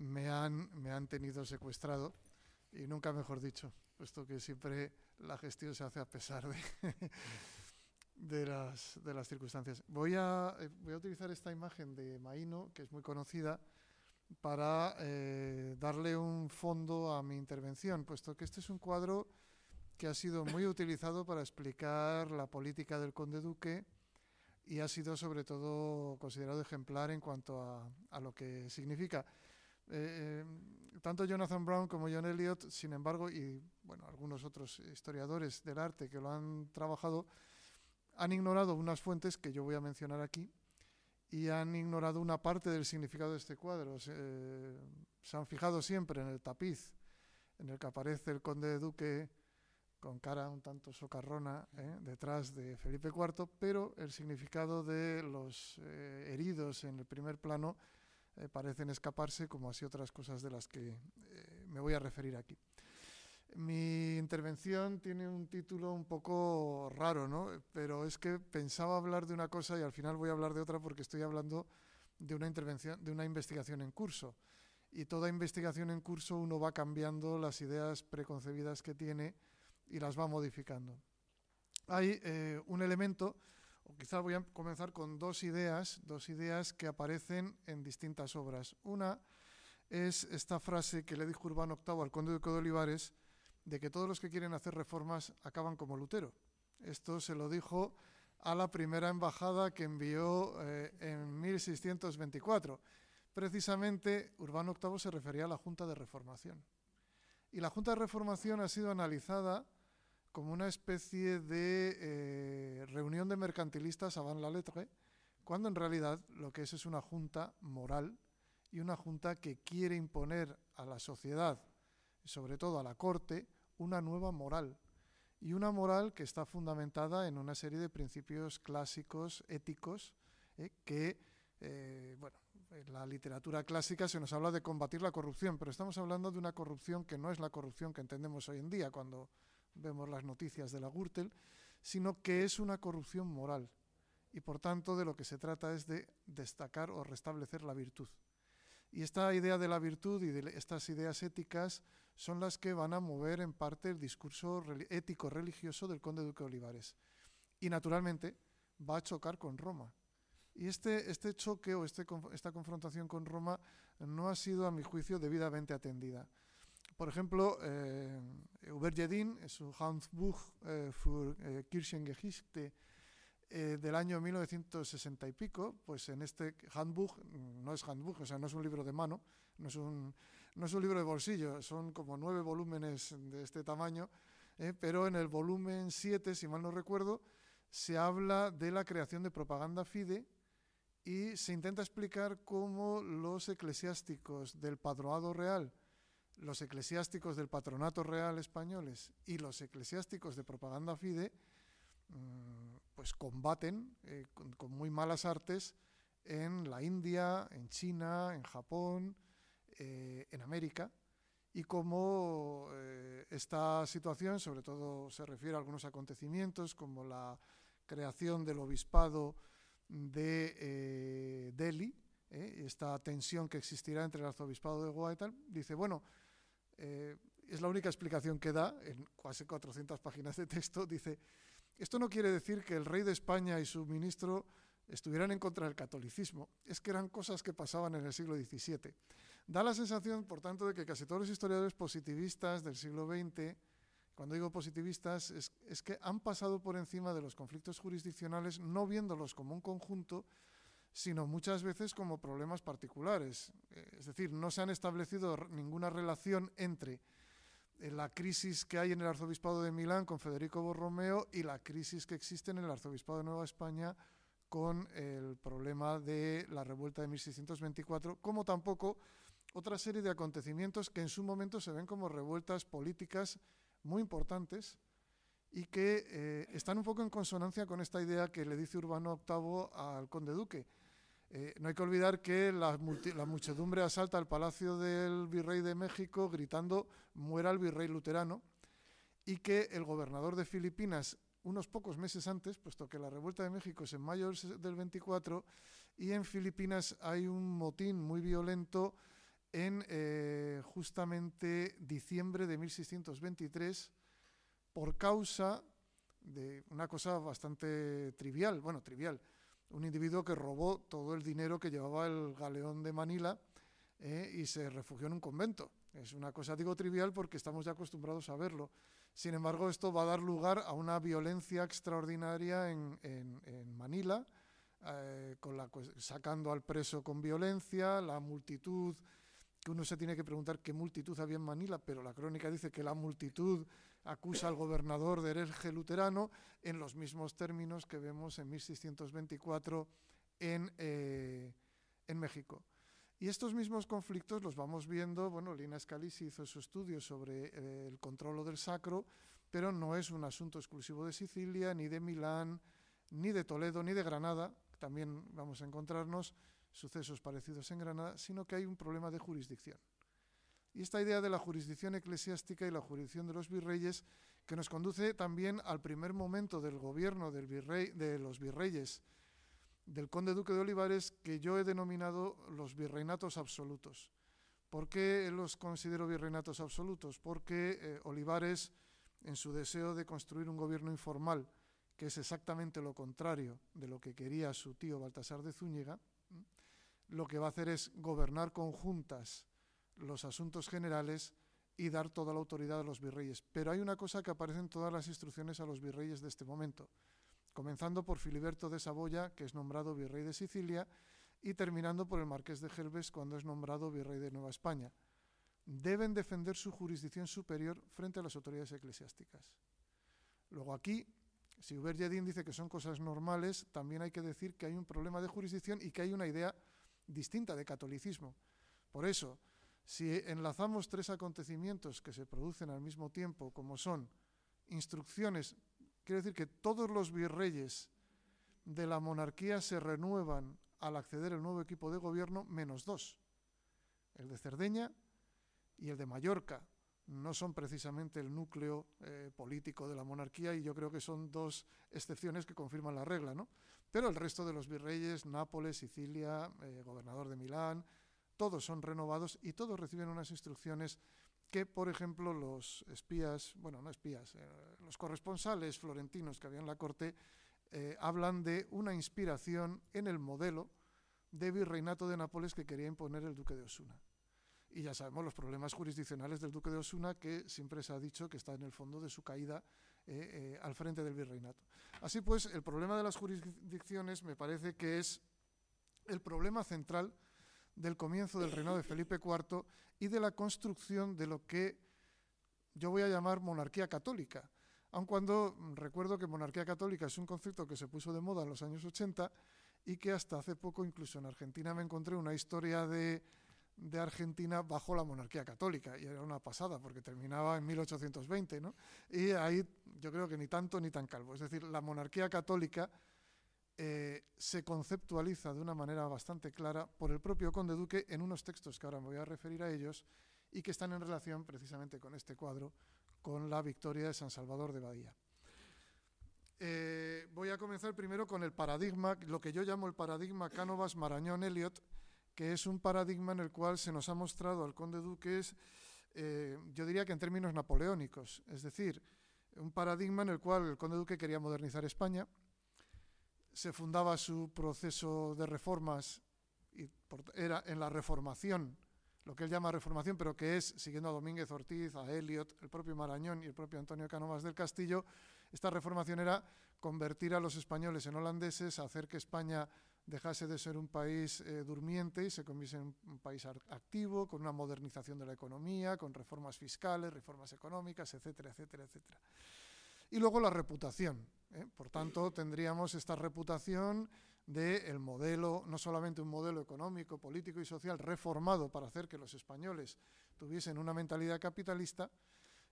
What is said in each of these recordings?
me han, me han tenido secuestrado y nunca mejor dicho, puesto que siempre la gestión se hace a pesar de, de, las, de las circunstancias. Voy a, eh, voy a utilizar esta imagen de Maíno, que es muy conocida, para eh, darle un fondo a mi intervención, puesto que este es un cuadro que ha sido muy utilizado para explicar la política del conde duque y ha sido sobre todo considerado ejemplar en cuanto a, a lo que significa. Eh, eh, tanto Jonathan Brown como John Elliot, sin embargo, y bueno, algunos otros historiadores del arte que lo han trabajado, han ignorado unas fuentes que yo voy a mencionar aquí y han ignorado una parte del significado de este cuadro. se eh, han fijado siempre en el tapiz, en el que aparece el conde de Duque con cara un tanto socarrona detrás de Felipe IV, pero el significado de los heridos en el primer plano eh, parecen escaparse, como así otras cosas de las que eh, me voy a referir aquí. Mi intervención tiene un título un poco raro, ¿no? Pero es que pensaba hablar de una cosa y al final voy a hablar de otra porque estoy hablando de una intervención, de una investigación en curso. Y toda investigación en curso uno va cambiando las ideas preconcebidas que tiene y las va modificando. Hay eh, un elemento o quizás voy a comenzar con dos ideas, dos ideas que aparecen en distintas obras. Una es esta frase que le dijo Urbano VIII al conde de Olivares, de que todos los que quieren hacer reformas acaban como Lutero. Esto se lo dijo a la primera embajada que envió eh, en 1624. Precisamente, Urbano VIII se refería a la Junta de Reformación. Y la Junta de Reformación ha sido analizada como una especie de eh, reunión de mercantilistas a van la lettre, cuando en realidad lo que es es una junta moral y una junta que quiere imponer a la sociedad, sobre todo a la corte, una nueva moral. Y una moral que está fundamentada en una serie de principios clásicos, éticos, eh, que, eh, bueno, en la literatura clásica se nos habla de combatir la corrupción, pero estamos hablando de una corrupción que no es la corrupción que entendemos hoy en día, cuando vemos las noticias de la Gürtel, sino que es una corrupción moral y por tanto de lo que se trata es de destacar o restablecer la virtud. Y esta idea de la virtud y de estas ideas éticas son las que van a mover en parte el discurso ético-religioso del conde duque Olivares. Y naturalmente va a chocar con Roma. Y este, este choque o este, esta confrontación con Roma no ha sido, a mi juicio, debidamente atendida. Por ejemplo, eh, Hubert Jedin, en su Handbuch eh, für eh, Kirchengeschichte del año 1960 y pico, pues en este Handbuch, mm, no es Handbuch, o sea, no es un libro de mano, no es un, no es un libro de bolsillo, son como nueve volúmenes de este tamaño, pero en el volumen 7, si mal no recuerdo, se habla de la creación de propaganda fide y se intenta explicar cómo los eclesiásticos del padroado real, los eclesiásticos del Patronato Real españoles y los eclesiásticos de Propaganda Fide mm, pues combaten eh, con, muy malas artes en la India, en China, en Japón, eh, en América, y como eh, esta situación, sobre todo se refiere a algunos acontecimientos como la creación del obispado de Delhi, esta tensión que existirá entre el arzobispado de Goa y tal, dice, bueno, eh, es la única explicación que da, en casi 400 páginas de texto, dice, esto no quiere decir que el rey de España y su ministro estuvieran en contra del catolicismo, es que eran cosas que pasaban en el siglo XVII. Da la sensación, por tanto, de que casi todos los historiadores positivistas del siglo XX, cuando digo positivistas, es, es que han pasado por encima de los conflictos jurisdiccionales no viéndolos como un conjunto, sino muchas veces como problemas particulares. Eh, es decir, no se han establecido ninguna relación entre eh, la crisis que hay en el arzobispado de Milán con Federico Borromeo y la crisis que existe en el arzobispado de Nueva España con el problema de la revuelta de 1624, como tampoco otra serie de acontecimientos que en su momento se ven como revueltas políticas muy importantes y que eh, están un poco en consonancia con esta idea que le dice Urbano VIII al conde duque, eh, no hay que olvidar que la, muchedumbre asalta el palacio del virrey de México gritando muera el virrey luterano y que el gobernador de Filipinas unos pocos meses antes, puesto que la revuelta de México es en mayo del 24 y en Filipinas hay un motín muy violento en eh, justamente diciembre de 1623 por causa de una cosa bastante trivial, bueno, trivial, un individuo que robó todo el dinero que llevaba el galeón de Manila eh, y se refugió en un convento. Es una cosa, digo, trivial porque estamos ya acostumbrados a verlo. Sin embargo, esto va a dar lugar a una violencia extraordinaria en, Manila, eh, con la, sacando al preso con violencia, la multitud, que uno se tiene que preguntar qué multitud había en Manila, pero la crónica dice que la multitud acusa al gobernador de hereje luterano en los mismos términos que vemos en 1624 en, eh, en México. Y estos mismos conflictos los vamos viendo, bueno, Lina Scalisi hizo su estudio sobre eh, el controlo del sacro, pero no es un asunto exclusivo de Sicilia, ni de Milán, ni de Toledo, ni de Granada, también vamos a encontrarnos sucesos parecidos en Granada, sino que hay un problema de jurisdicción y esta idea de la jurisdicción eclesiástica y la jurisdicción de los virreyes, que nos conduce también al primer momento del gobierno de los virreyes, del conde duque de Olivares, que yo he denominado los virreinatos absolutos. ¿Por qué los considero virreinatos absolutos? Porque eh, Olivares, en su deseo de construir un gobierno informal, que es exactamente lo contrario de lo que quería su tío Baltasar de Zúñiga, lo que va a hacer es gobernar conjuntas los asuntos generales y dar toda la autoridad a los virreyes. Pero hay una cosa que aparece en todas las instrucciones a los virreyes de este momento, comenzando por Filiberto de Saboya, que es nombrado virrey de Sicilia, y terminando por el marqués de Gelbes cuando es nombrado virrey de Nueva España. Deben defender su jurisdicción superior frente a las autoridades eclesiásticas. Luego aquí, si Ubergedin dice que son cosas normales, también hay que decir que hay un problema de jurisdicción y que hay una idea distinta de catolicismo. Por eso, si enlazamos tres acontecimientos que se producen al mismo tiempo, como son instrucciones, quiere decir que todos los virreyes de la monarquía se renuevan al acceder el nuevo equipo de gobierno, menos dos, el de Cerdeña y el de Mallorca. No son precisamente el núcleo eh, político de la monarquía y yo creo que son dos excepciones que confirman la regla, ¿no? Pero el resto de los virreyes, Nápoles, Sicilia, eh, gobernador de Milán, todos son renovados y todos reciben unas instrucciones que, por ejemplo, los espías, bueno, no espías, eh, los corresponsales florentinos que había en la corte, eh, hablan de una inspiración en el modelo de virreinato de Nápoles que quería imponer el duque de Osuna. Y ya sabemos los problemas jurisdiccionales del duque de Osuna, que siempre se ha dicho que está en el fondo de su caída eh, al frente del virreinato. Así pues, el problema de las jurisdicciones me parece que es el problema central del comienzo del reinado de Felipe IV y de la construcción de lo que yo voy a llamar monarquía católica. Aun cuando recuerdo que monarquía católica es un concepto que se puso de moda en los años 80 y que hasta hace poco, incluso en Argentina, me encontré una historia de, Argentina bajo la monarquía católica y era una pasada porque terminaba en 1820, ¿no? Y ahí yo creo que ni tanto ni tan calvo. Es decir, la monarquía católica eh, se conceptualiza de una manera bastante clara por el propio conde duque en unos textos que ahora me voy a referir a ellos y que están en relación precisamente con este cuadro, con la victoria de San Salvador de Badía. Eh, voy a comenzar primero con el paradigma, lo que yo llamo el paradigma Cánovas Marañón Eliot, que es un paradigma en el cual se nos ha mostrado al conde duque, eh, yo diría que en términos napoleónicos, es decir, un paradigma en el cual el conde duque quería modernizar España, se fundaba su proceso de reformas, y era en la reformación, lo que él llama reformación, pero que es, siguiendo a Domínguez Ortiz, a Elliot, el propio Marañón y el propio Antonio Canovas del Castillo, esta reformación era convertir a los españoles en holandeses, hacer que España dejase de ser un país eh, durmiente y se conviese en un país activo, con una modernización de la economía, con reformas fiscales, reformas económicas, etcétera, etcétera, etcétera. Y luego la reputación. ¿eh? Por tanto, tendríamos esta reputación del el modelo, no solamente un modelo económico, político y social reformado para hacer que los españoles tuviesen una mentalidad capitalista,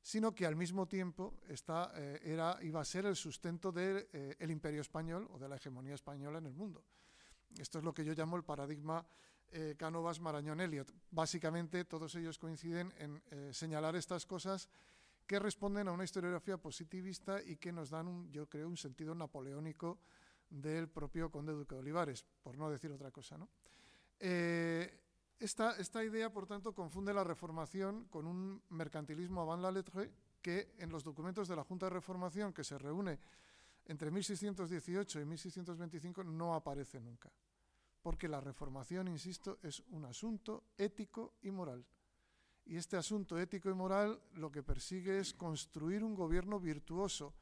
sino que al mismo tiempo esta, eh, era, iba a ser el sustento del eh, imperio español o de la hegemonía española en el mundo. Esto es lo que yo llamo el paradigma eh, Cánovas, Marañón, Elliot. Básicamente todos ellos coinciden en señalar estas cosas que responden a una historiografía positivista y que nos dan, yo creo, un sentido napoleónico del propio conde Duque de Olivares, por no decir otra cosa. Eh, esta, idea, por tanto, confunde la reformación con un mercantilismo avant la lettre que en los documentos de la Junta de Reformación, que se reúne entre 1618 y 1625, no aparece nunca. Porque la reformación, insisto, es un asunto ético y moral. Y este asunto ético y moral lo que persigue es construir un gobierno virtuoso.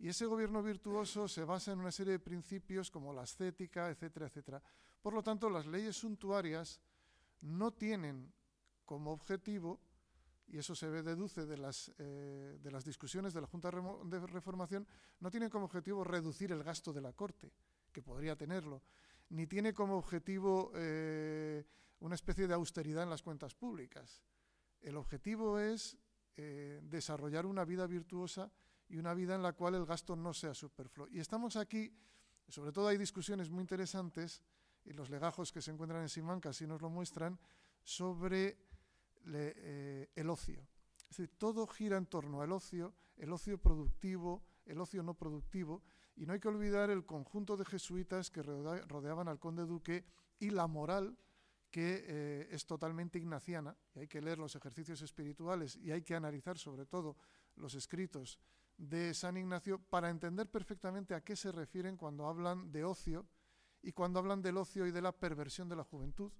Y ese gobierno virtuoso se basa en una serie de principios como la ascética, etcétera, etcétera. Por lo tanto, las leyes suntuarias no tienen como objetivo, y eso se deduce de las, eh, discusiones de la Junta de Reformación, no tienen como objetivo reducir el gasto de la Corte, que podría tenerlo, ni tiene como objetivo eh, una especie de austeridad en las cuentas públicas. El objetivo es eh, desarrollar una vida virtuosa y una vida en la cual el gasto no sea superfluo. Y estamos aquí, sobre todo hay discusiones muy interesantes, y los legajos que se encuentran en Simancas así nos lo muestran, sobre eh, el ocio. todo gira en torno al ocio, el ocio productivo, el ocio no productivo, y no hay que olvidar el conjunto de jesuitas que rodeaban al conde duque y la moral que eh, es totalmente ignaciana, y hay que leer los ejercicios espirituales y hay que analizar sobre todo los escritos de San Ignacio para entender perfectamente a qué se refieren cuando hablan de ocio y cuando hablan del ocio y de la perversión de la juventud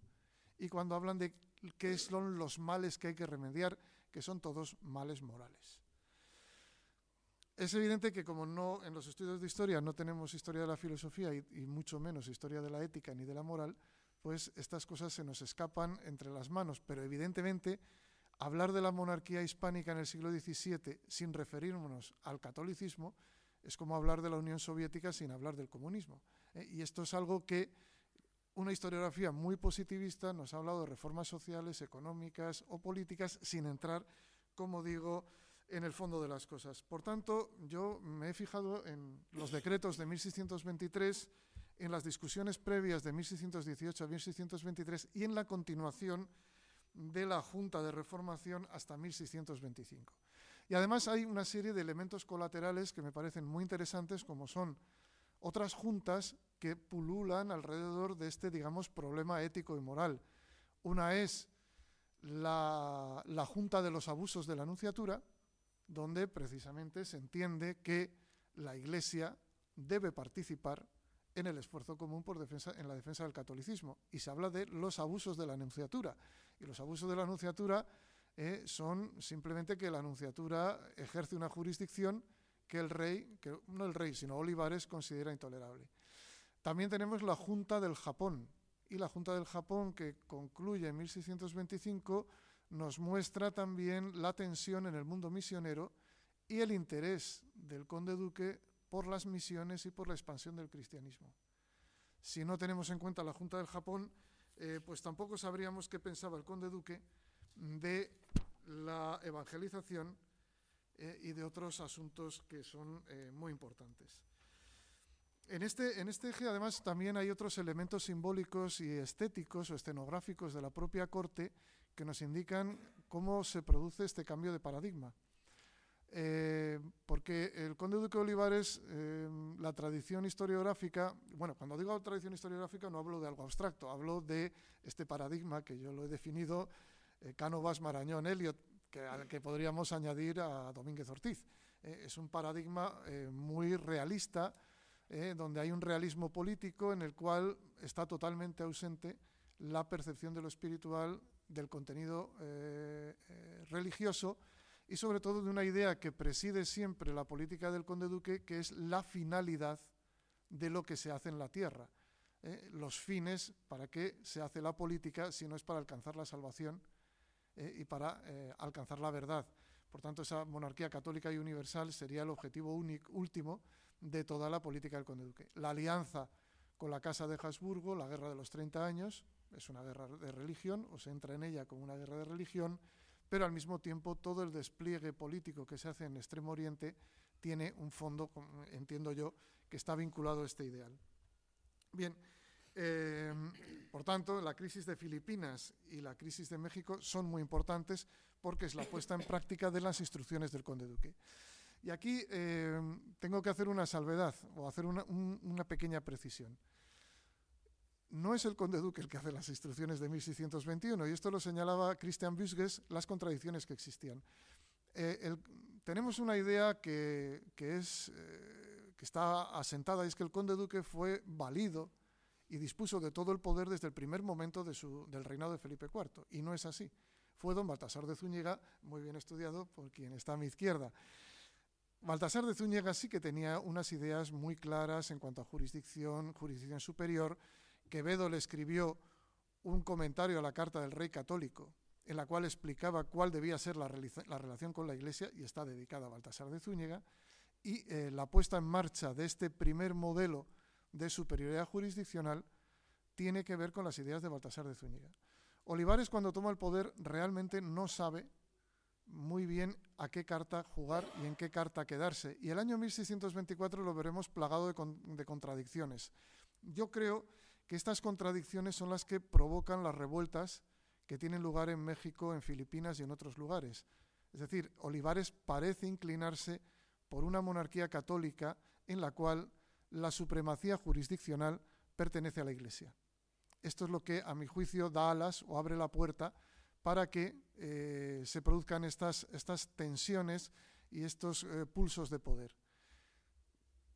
y cuando hablan de qué son los males que hay que remediar, que son todos males morales. Es evidente que como no en los estudios de historia no tenemos historia de la filosofía y mucho menos historia de la ética ni de la moral, pues estas cosas se nos escapan entre las manos. Pero evidentemente, hablar de la monarquía hispánica en el siglo XVII sin referirnos al catolicismo es como hablar de la Unión Soviética sin hablar del comunismo. ¿eh? Y esto es algo que una historiografía muy positivista nos ha hablado de reformas sociales, económicas o políticas sin entrar, como digo, en el fondo de las cosas. Por tanto, yo me he fijado en los decretos de 1623 en las discusiones previas de 1618 a 1623 y en la continuación de la Junta de Reformación hasta 1625. Y además hay una serie de elementos colaterales que me parecen muy interesantes, como son otras juntas que pululan alrededor de este, digamos, problema ético y moral. Una es la, Junta de los Abusos de la Anunciatura, donde precisamente se entiende que la Iglesia debe participar en el esfuerzo común por defensa, en la defensa del catolicismo. Y se habla de los abusos de la anunciatura. Y los abusos de la anunciatura eh, son simplemente que la anunciatura ejerce una jurisdicción que el rey, que no el rey, sino Olivares, considera intolerable. También tenemos la Junta del Japón. Y la Junta del Japón, que concluye en 1625, nos muestra también la tensión en el mundo misionero y el interés del conde duque por las misiones y por la expansión del cristianismo. Si no tenemos en cuenta la Junta del Japón, eh, pues tampoco sabríamos qué pensaba el conde duque de la evangelización eh, y de otros asuntos que son eh, muy importantes. En este, en este eje, además, también hay otros elementos simbólicos y estéticos o escenográficos de la propia corte que nos indican cómo se produce este cambio de paradigma. Eh, porque el conde duque de Olivares, em, la tradición historiográfica, bueno, cuando digo tradición historiográfica no hablo de algo abstracto, hablo de este paradigma que yo lo he definido, Canovas, eh, Cánovas, Marañón, Elliot, al que podríamos añadir a Domínguez Ortiz. Eh, es un paradigma muy realista, donde hay un realismo político en el cual está totalmente ausente la percepción de lo espiritual, del contenido religioso, y sobre todo de una idea que preside siempre la política del conde duque, que es la finalidad de lo que se hace en la tierra. ¿eh? los fines, para qué se hace la política, si no es para alcanzar la salvación ¿eh? y para eh, alcanzar la verdad. Por tanto, esa monarquía católica y universal sería el objetivo único, último de toda la política del conde duque. La alianza con la Casa de Habsburgo, la Guerra de los 30 años, es una guerra de religión, o se entra en ella como una guerra de religión, pero al mismo tiempo todo el despliegue político que se hace en Extremo Oriente tiene un fondo, entiendo yo, que está vinculado a este ideal. Bien, em, por tanto, la crisis de Filipinas y la crisis de México son muy importantes porque es la puesta en práctica de las instrucciones del conde Duque. Y aquí em, tengo que hacer una salvedad o hacer una pequeña precisión no es el conde duque el que hace las instrucciones de 1621, y esto lo señalaba Christian Büsges, las contradicciones que existían. Eh, tenemos una idea que, es, eh, que está asentada, y es que el conde duque fue válido y dispuso de todo el poder desde el primer momento del reinado de Felipe IV, y no es así. Fue don Baltasar de Zúñiga, muy bien estudiado por quien está a mi izquierda. Baltasar de Zúñiga sí que tenía unas ideas muy claras en cuanto a jurisdicción, jurisdicción superior, Quevedo le escribió un comentario a la Carta del Rey Católico, en la cual explicaba cuál debía ser la, relación con la Iglesia, y está dedicada a Baltasar de Zúñiga, y eh, la puesta en marcha de este primer modelo de superioridad jurisdiccional tiene que ver con las ideas de Baltasar de Zúñiga. Olivares, cuando toma el poder, realmente no sabe muy bien a qué carta jugar y en qué carta quedarse. Y el año 1624 lo veremos plagado de, de contradicciones. Yo creo estas contradicciones son las que provocan las revueltas que tienen lugar en México, en Filipinas y en otros lugares. Es decir, Olivares parece inclinarse por una monarquía católica en la cual la supremacía jurisdiccional pertenece a la Iglesia. Esto es lo que, a mi juicio, da alas o abre la puerta para que eh, se produzcan estas, tensiones y estos eh, pulsos de poder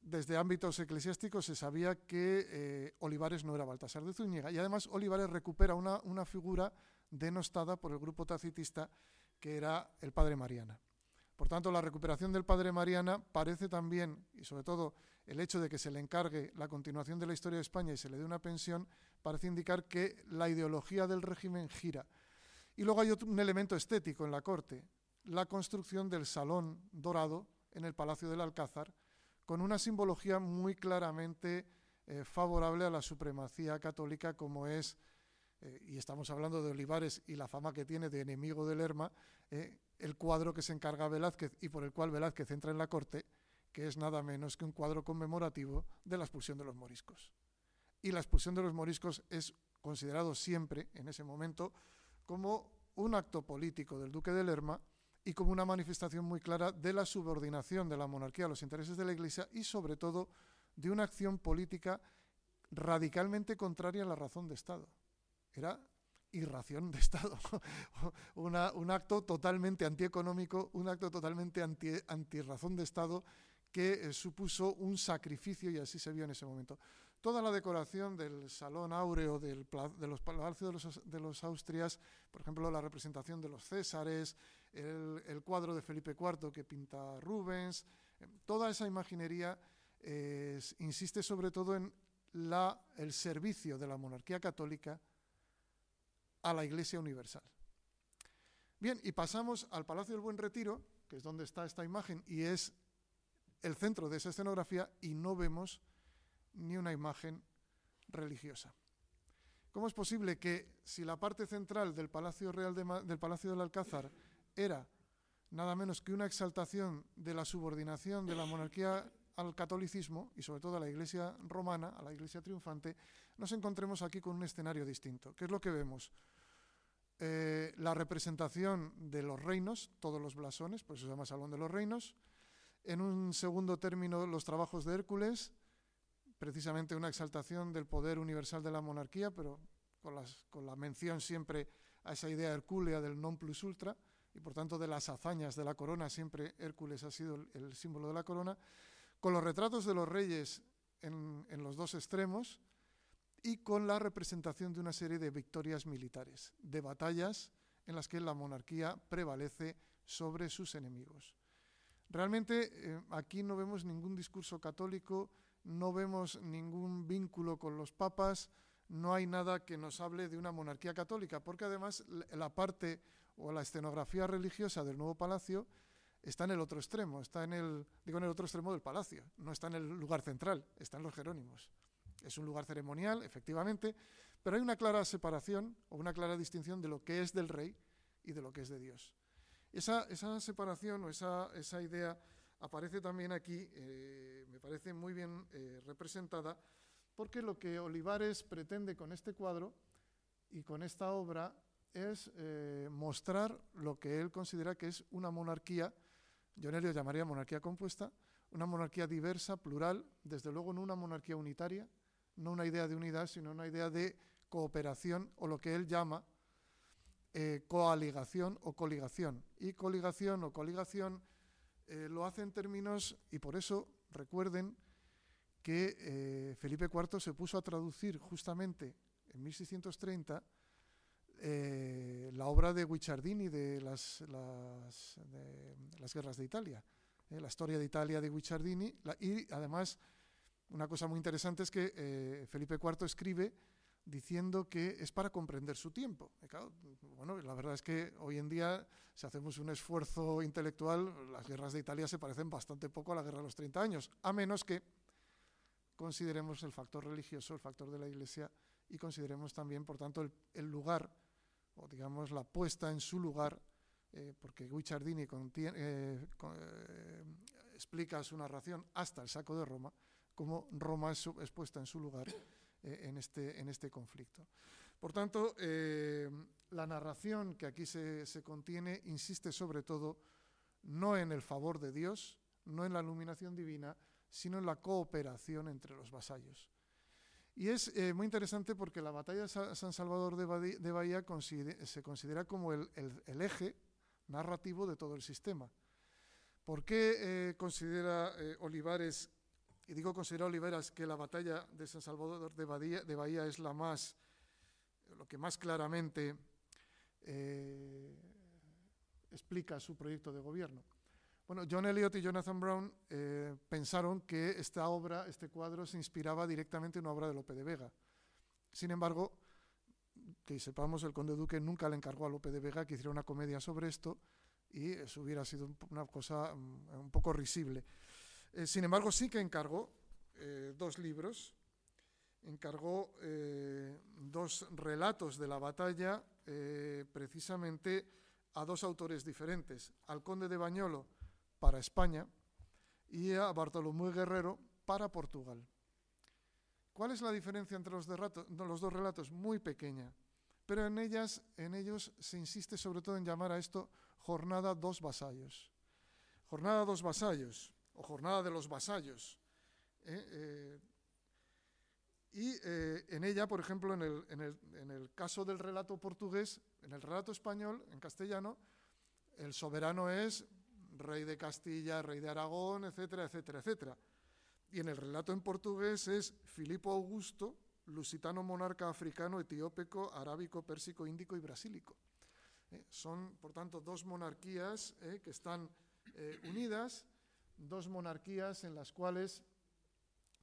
desde ámbitos eclesiásticos se sabía que eh, Olivares no era Baltasar de Zúñiga. Y además Olivares recupera una, figura denostada por el grupo tacitista que era el padre Mariana. Por tanto, la recuperación del padre Mariana parece también, y sobre todo el hecho de que se le encargue la continuación de la historia de España y se le dé una pensión, parece indicar que la ideología del régimen gira. Y luego hay un elemento estético en la corte, la construcción del salón dorado en el Palacio del Alcázar, con una simbología muy claramente eh, favorable a la supremacía católica, como es, eh, y estamos hablando de Olivares y la fama que tiene de enemigo del Lerma, eh, el cuadro que se encarga Velázquez y por el cual Velázquez entra en la corte, que es nada menos que un cuadro conmemorativo de la expulsión de los moriscos. Y la expulsión de los moriscos es considerado siempre, en ese momento, como un acto político del duque de Lerma, y como una manifestación muy clara de la subordinación de la monarquía a los intereses de la Iglesia y sobre todo de una acción política radicalmente contraria a la razón de Estado. Era irración de Estado, un acto totalmente antieconómico, un acto totalmente anti, antirrazón de Estado que eh, supuso un sacrificio y así se vio en ese momento. Toda la decoración del Salón Áureo del, de los Palacios de de los Austrias, por ejemplo, la representación de los Césares, el, cuadro de Felipe IV que pinta Rubens, eh, toda esa imaginería eh, insiste sobre todo en el servicio de la monarquía católica a la Iglesia Universal. Bien, y pasamos al Palacio del Buen Retiro, que es donde está esta imagen y es el centro de esa escenografía, y no vemos ni una imagen religiosa. ¿Cómo es posible que si la parte central del Palacio Real del Palacio del Alcázar era nada menos que una exaltación de la subordinación de la monarquía al catolicismo y sobre todo a la Iglesia romana, a la Iglesia triunfante, nos encontremos aquí con un escenario distinto. ¿Qué es lo que vemos? Eh, la representación de los reinos, todos los blasones, por eso se llama Salón de los Reinos. En un segundo término, los trabajos de Hércules, precisamente una exaltación del poder universal de la monarquía, pero con, con la mención siempre a esa idea hercúlea del non plus ultra y por tanto de las hazañas de la corona, siempre Hércules ha sido el, símbolo de la corona, con los retratos de los reyes en, los dos extremos y con la representación de una serie de victorias militares, de batallas en las que la monarquía prevalece sobre sus enemigos. Realmente eh, aquí no vemos ningún discurso católico, no vemos ningún vínculo con los papas, no hay nada que nos hable de una monarquía católica, porque además la parte o la escenografía religiosa del nuevo palacio está en el otro extremo, está en el, digo, en el otro extremo del palacio, no está en el lugar central, está en los Jerónimos. Es un lugar ceremonial, efectivamente, pero hay una clara separación o una clara distinción de lo que es del rey y de lo que es de Dios. Esa, separación o esa, idea aparece también aquí, eh, me parece muy bien eh, representada, porque lo que Olivares pretende con este cuadro y con esta obra es eh, mostrar lo que él considera que es una monarquía, yo lo llamaría monarquía compuesta, una monarquía diversa, plural, desde luego no una monarquía unitaria, no una idea de unidad, sino una idea de cooperación o lo que él llama eh, coaligación o coligación. Y coligación o coligación eh, lo hace en términos, y por eso recuerden que Felipe IV se puso a traducir justamente en 1630 eh, la obra de Guicciardini de las, las, guerras de Italia, eh, la historia de Italia de Guicciardini. y además, una cosa muy interesante es que eh, Felipe IV escribe diciendo que es para comprender su tiempo. bueno, la verdad es que hoy en día, si hacemos un esfuerzo intelectual, las guerras de Italia se parecen bastante poco a la guerra de los 30 años, a menos que consideremos el factor religioso, el factor de la Iglesia, y consideremos también, por tanto, el, el lugar o digamos la puesta en su lugar, eh, porque Guicciardini eh, eh, explica su narración hasta el saco de Roma, como Roma es, puesta en su lugar en, este, en este conflicto. Por tanto, la narración que aquí se contiene insiste sobre todo no en el favor de Dios, no en la iluminación divina, sino en la cooperación entre los vasallos. Y es eh, muy interesante porque la batalla de San Salvador de Bahía, se considera como el, eje narrativo de todo el sistema. ¿Por qué eh, considera eh, Olivares, y digo considera Olivares, que la batalla de San Salvador de Bahía, de Bahía es la más, lo que más claramente explica su proyecto de gobierno? Bueno, John Eliot y Jonathan Brown eh, pensaron que esta obra, este cuadro, se inspiraba directamente en una obra de Lope de Vega. Sin embargo, que sepamos, el conde Duque nunca le encargó a Lope de Vega que hiciera una comedia sobre esto y eso hubiera sido una cosa mm, un poco risible. Eh, sin embargo, sí que encargó eh, dos libros, encargó dos relatos de la batalla precisamente a dos autores diferentes, al conde de Bañolo, para España y a Bartolomé Guerrero para Portugal. ¿Cuál es la diferencia entre los, dos relatos? Muy pequeña, pero en, ellas, en ellos se insiste sobre todo en llamar a esto Jornada dos Vasallos. Jornada dos Vasallos, o Jornada de los Vasallos. ¿eh? Eh, y eh, en ella, por ejemplo, en el caso del relato portugués, en el relato español, en castellano, el soberano es rey de Castilla, rey de Aragón, etcétera, etcétera, etcétera. Y en el relato en portugués es Filipo Augusto, lusitano monarca africano, etiópico, arábico, persico, índico y brasílico. Eh, son, por tanto, dos monarquías eh, que están eh, unidas, dos monarquías en las cuales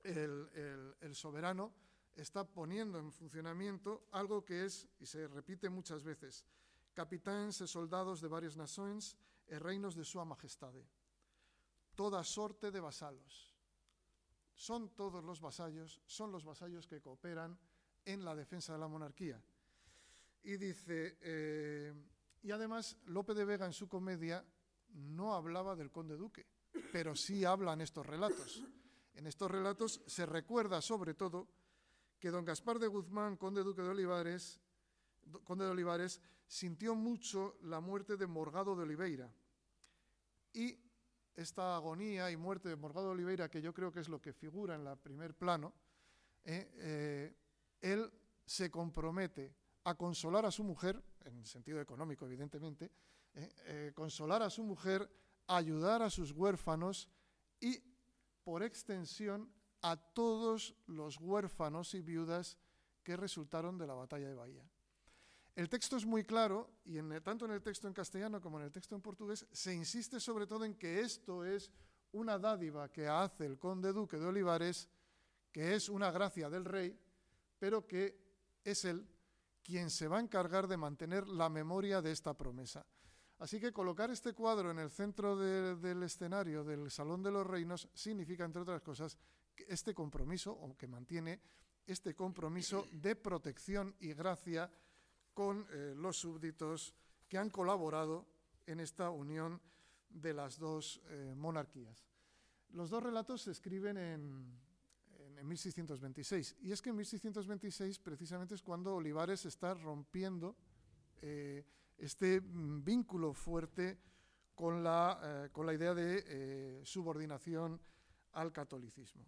el, soberano está poniendo en funcionamiento algo que es, y se repite muchas veces, capitanes y soldados de varias naciones, el reinos de su majestad, toda sorte de vasallos, Son todos los vasallos, son los vasallos que cooperan en la defensa de la monarquía. Y dice, eh, y además Lope de Vega en su comedia no hablaba del conde duque, pero sí habla en estos relatos. En estos relatos se recuerda sobre todo que don Gaspar de Guzmán, conde duque de Olivares, conde de Olivares, sintió mucho la muerte de Morgado de Oliveira. Y esta agonía y muerte de Morgado de Oliveira, que yo creo que es lo que figura en el primer plano, eh, eh, él se compromete a consolar a su mujer, en sentido económico evidentemente, eh, consolar a su mujer, ayudar a sus huérfanos y, por extensión, a todos los huérfanos y viudas que resultaron de la batalla de Bahía. El texto es muy claro y tanto en el texto en castellano como en el texto en portugués se insiste sobre todo en que esto es una dádiva que hace el conde duque de Olivares, que es una gracia del rey, pero que es él quien se va a encargar de mantener la memoria de esta promesa. Así que colocar este cuadro en el centro del escenario del Salón de los Reinos significa, entre otras cosas, que este compromiso, o que mantiene este compromiso de protección y gracia con eh, los súbditos que han colaborado en esta unión de las dos eh, monarquías. Los dos relatos se escriben en, 1626, y es que en 1626 precisamente es cuando Olivares está rompiendo eh, este mm, vínculo fuerte con la idea de subordinación al catolicismo.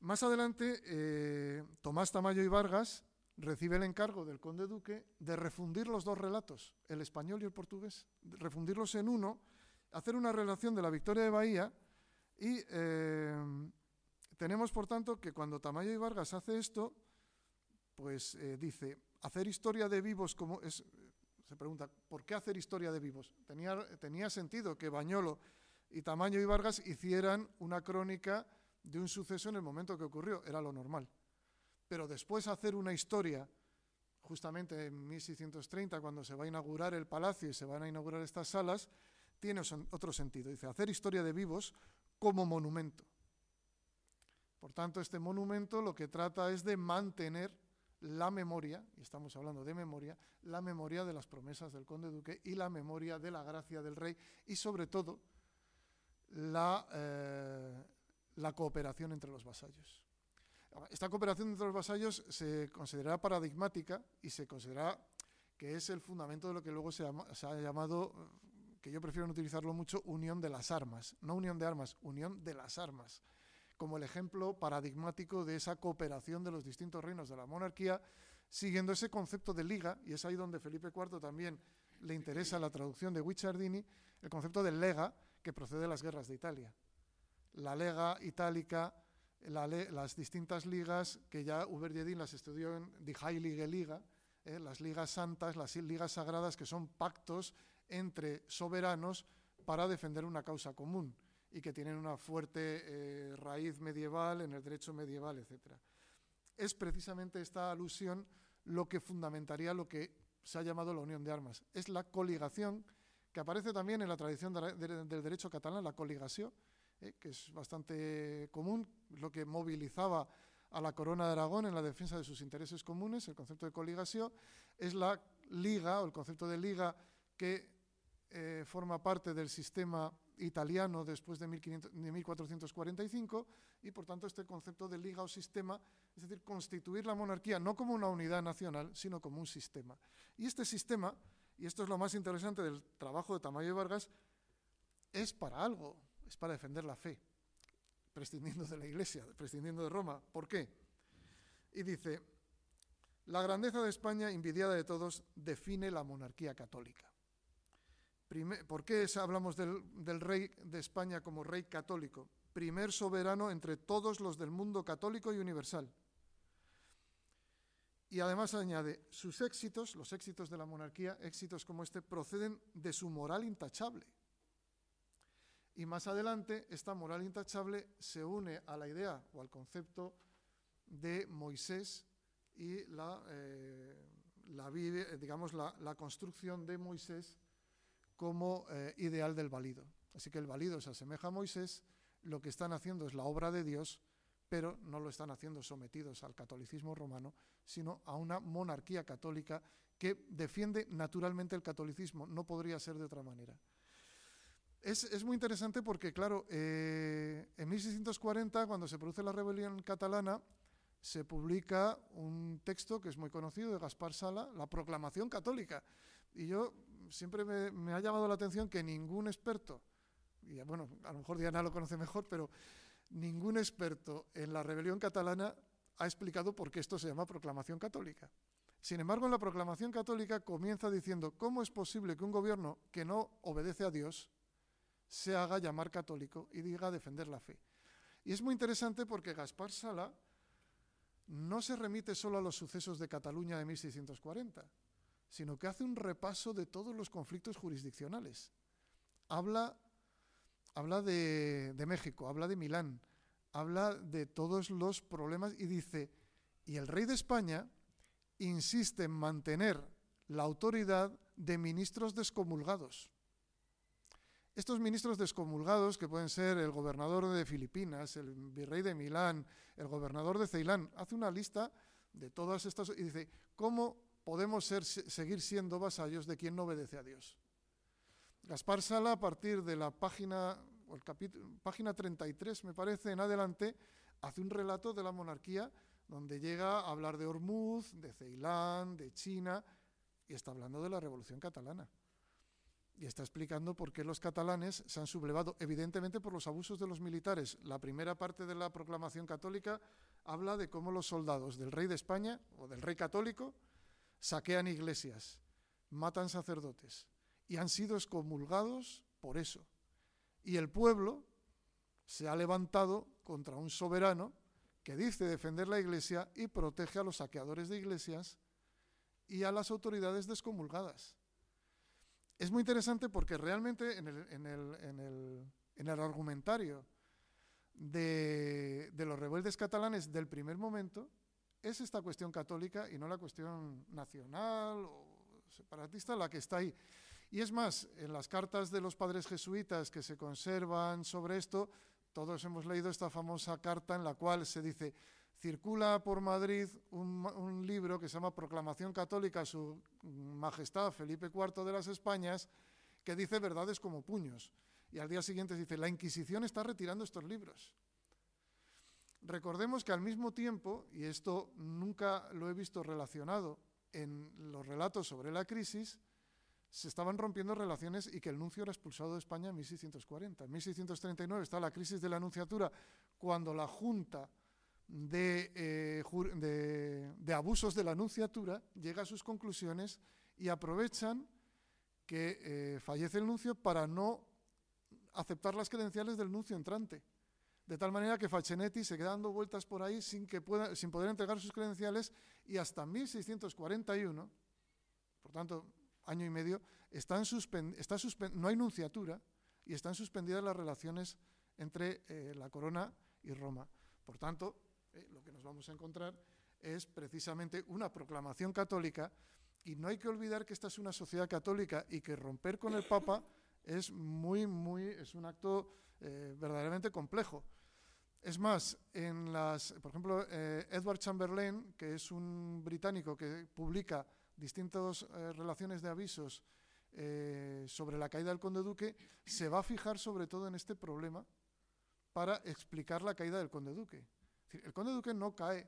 Más adelante, Tomás Tamayo y Vargas recibe el encargo del conde duque de refundir los dos relatos, el español y el portugués, refundirlos en uno, hacer una relación de la victoria de Bahía y eh, tenemos, por tanto, que cuando Tamayo y Vargas hace esto, pues eh, dice, hacer historia de vivos como es... Se pregunta, ¿por qué hacer historia de vivos? Tenía, tenía sentido que Bañolo y Tamayo y Vargas hicieran una crónica de un suceso en el momento que ocurrió, era lo normal pero después hacer una historia, justamente en 1630, cuando se va a inaugurar el palacio y se van a inaugurar estas salas, tiene otro sentido. Dice, hacer historia de vivos como monumento. Por tanto, este monumento lo que trata es de mantener la memoria, y estamos hablando de memoria, la memoria de las promesas del conde duque y la memoria de la gracia del rey y sobre todo la, eh, la cooperación entre los vasallos. Esta cooperación entre los vasallos se considera paradigmática y se considera que es el fundamento de lo que luego se, se, ha llamado, que yo prefiero no utilizarlo mucho, unión de las armas. No unión de armas, unión de las armas. Como el ejemplo paradigmático de esa cooperación de los distintos reinos de la monarquía, siguiendo ese concepto de liga, y es ahí donde Felipe IV también le interesa la traducción de Guicciardini, el concepto de lega que procede de las guerras de Italia. La lega itálica las distintas ligas que ya Uber Yedin las estudió en Die Heilige Liga, eh, las ligas santas, las ligas sagradas, que son pactos entre soberanos para defender una causa común y que tienen una fuerte eh, raíz medieval en el derecho medieval, etc. Es precisamente esta alusión lo que fundamentaría lo que se ha llamado la unión de armas. Es la coligación, que aparece también en la tradición del derecho catalán, la coligación, eh, que es bastante común, lo que movilizaba a la Corona de Aragón en la defensa de sus intereses comunes, el concepto de coligación, es la liga o el concepto de liga que eh, forma parte del sistema italiano después de, 1500, de 1445 y por tanto este concepto de liga o sistema, es decir, constituir la monarquía no como una unidad nacional, sino como un sistema. Y este sistema, y esto es lo más interesante del trabajo de Tamayo y Vargas, es para algo, es para defender la fe, prescindiendo de la Iglesia, prescindiendo de Roma. ¿Por qué? Y dice, la grandeza de España, envidiada de todos, define la monarquía católica. ¿Por qué hablamos del, del rey de España como rey católico? Primer soberano entre todos los del mundo católico y universal. Y además añade, sus éxitos, los éxitos de la monarquía, éxitos como este, proceden de su moral intachable. Y más adelante, esta moral intachable se une a la idea o al concepto de Moisés y la, eh, digamos, la, construcción de Moisés como eh, ideal del valido. Así que el valido se asemeja a Moisés, lo que están haciendo es la obra de Dios, pero no lo están haciendo sometidos al catolicismo romano, sino a una monarquía católica que defiende naturalmente el catolicismo, no podría ser de otra manera. Es, muy interesante porque, claro, eh, en 1640, cuando se produce la rebelión catalana, se publica un texto que es muy conocido de Gaspar Sala, La Proclamación Católica. Y yo siempre me ha llamado la atención que ningún experto, y bueno, a lo mejor Diana lo conoce mejor, pero ningún experto en la rebelión catalana ha explicado por qué esto se llama Proclamación Católica. Sin embargo, en la Proclamación Católica comienza diciendo, ¿cómo es posible que un gobierno que no obedece a Dios se haga llamar católico y diga defender la fe. Y es muy interesante porque Gaspar Sala no se remite solo a los sucesos de Cataluña de 1640, sino que hace un repaso de todos los conflictos jurisdiccionales. Habla, habla de México, habla de Milán, habla de todos los problemas y dice, y el rey de España insiste en mantener la autoridad de ministros descomulgados. Estos ministros descomulgados, que pueden ser el gobernador de Filipinas, el virrey de Milán, el gobernador de Ceilán, hace una lista de todas estas y dice, ¿cómo podemos seguir siendo vasallos de quien no obedece a Dios? Gaspar Sala, a partir de la página, o el página 33, me parece, en adelante, hace un relato de la monarquía donde llega a hablar de Hormuz, de Ceilán, de China, y está hablando de la Revolución Catalana y está explicando por qué los catalanes se han sublevado, evidentemente por los abusos de los militares. La primera parte de la proclamación católica habla de cómo los soldados del rey de España o del rey católico saquean iglesias, matan sacerdotes y han sido excomulgados por eso. Y el pueblo se ha levantado contra un soberano que dice defender la iglesia y protege a los saqueadores de iglesias y a las autoridades descomulgadas es muy interesante porque realmente en el, argumentario de, de, los rebeldes catalanes del primer momento es esta cuestión católica y no la cuestión nacional o separatista la que está ahí. Y es más, en las cartas de los padres jesuitas que se conservan sobre esto, todos hemos leído esta famosa carta en la cual se dice, circula por Madrid un, libro que se llama Proclamación Católica a Su Majestad Felipe IV de las Españas, que dice verdades como puños. Y al día siguiente dice, la Inquisición está retirando estos libros. Recordemos que al mismo tiempo, y esto nunca lo he visto relacionado en los relatos sobre la crisis, se estaban rompiendo relaciones y que el nuncio era expulsado de España en 1640. En 1639 está la crisis de la anunciatura cuando la Junta eh, de, abusos de la nunciatura, llega a sus conclusiones y aprovechan que eh, fallece el nuncio para no aceptar las credenciales del nuncio entrante. De tal manera que Facenetti se queda dando vueltas por ahí sin, que pueda, sin poder entregar sus credenciales y hasta 1641, por tanto, año y medio, está no hay nunciatura y están suspendidas las relaciones entre eh, la corona y Roma. Por tanto, eh, lo que nos vamos a encontrar es precisamente una proclamación católica y no hay que olvidar que esta es una sociedad católica y que romper con el Papa es muy, muy, es un acto eh, verdaderamente complejo. Es más, en las, por ejemplo, eh, Edward Chamberlain, que es un británico que publica distintas relaciones de avisos sobre la caída del conde duque, se va a fijar sobre todo en este problema para explicar la caída del conde duque. El conde Duque no cae,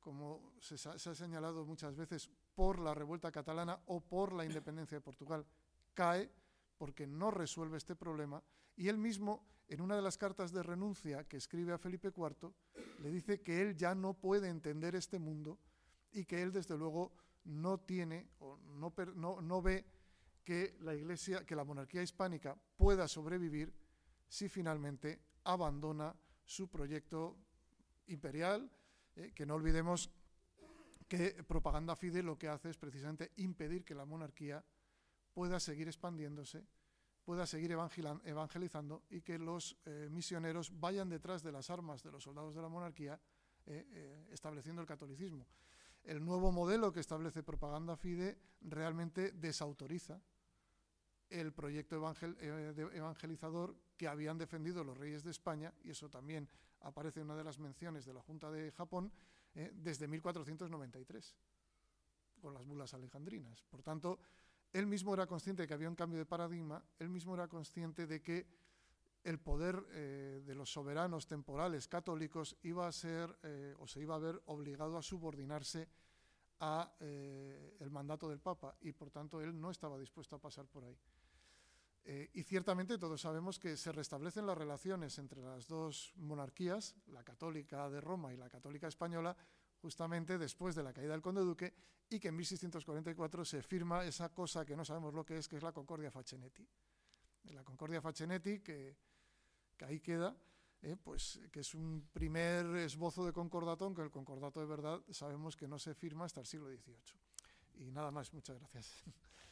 como se, ha señalado muchas veces, por la revuelta catalana o por la independencia de Portugal. Cae porque no resuelve este problema y él mismo, en una de las cartas de renuncia que escribe a Felipe IV, le dice que él ya no puede entender este mundo y que él, desde luego, no tiene o no, no ve que la Iglesia, que la monarquía hispánica pueda sobrevivir si finalmente abandona su proyecto imperial, eh, que no olvidemos que propaganda fide lo que hace es precisamente impedir que la monarquía pueda seguir expandiéndose, pueda seguir evangelizando y que los eh, misioneros vayan detrás de las armas de los soldados de la monarquía, eh, estableciendo el catolicismo. El nuevo modelo que establece propaganda fide realmente desautoriza el proyecto evangelizador que habían defendido los reyes de España, y eso también aparece en una de las menciones de la Junta de Japón, eh, desde 1493, con las bulas alejandrinas. Por tanto, él mismo era consciente de que había un cambio de paradigma, él mismo era consciente de que el poder eh, de los soberanos temporales católicos iba a ser eh, o se iba a ver obligado a subordinarse a el mandato del Papa y por tanto él no estaba dispuesto a pasar por ahí. Eh, y ciertamente todos sabemos que se restablecen las relaciones entre las dos monarquías, la católica de Roma y la católica española, justamente después de la caída del conde duque y que en 1644 se firma esa cosa que no sabemos lo que es, que es la Concordia Facenetti. La Concordia Facenetti, que, ahí queda, eh, pues que es un primer esbozo de concordatón, que el concordato de verdad sabemos que no se firma hasta el siglo XVIII. Y nada más, muchas gracias.